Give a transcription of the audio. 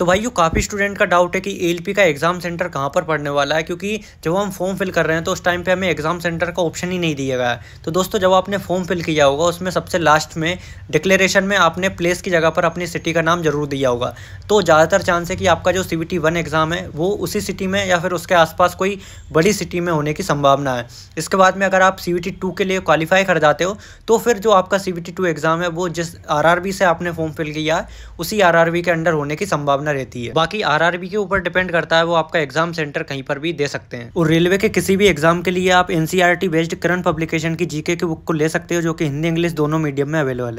तो भाई यू काफ़ी स्टूडेंट का डाउट है कि एलपी का एग्ज़ाम सेंटर कहाँ पर पढ़ने वाला है क्योंकि जब हम फॉर्म फिल कर रहे हैं तो उस टाइम पे हमें एग्ज़ाम सेंटर का ऑप्शन ही नहीं दिया गया है तो दोस्तों जब आपने फॉर्म फिल किया होगा उसमें सबसे लास्ट में डिक्लेरेशन में आपने प्लेस की जगह पर अपनी सिटी का नाम जरूर दिया होगा तो ज़्यादातर चांस है कि आपका जो सी बी एग्ज़ाम है वो उसी सिटी में या फिर उसके आसपास कोई बड़ी सिटी में होने की संभावना है इसके बाद में अगर आप सी बी के लिए क्वालिफाई कर जाते हो तो फिर जो आपका सी बी एग्ज़ाम है वो जिस आर से आपने फॉर्म फिल किया है उसी आर के अंडर होने की संभावना ज्यादा रहती है बाकी आर के ऊपर डिपेंड करता है वो आपका एग्जाम सेंटर कहीं पर भी दे सकते हैं और रेलवे के किसी भी एग्जाम के लिए आप एनसीआरटी बेस्ड करंट पब्लिकेशन की जीके की बुक को ले सकते हो जो कि हिंदी इंग्लिश दोनों मीडियम में अवेलेबल है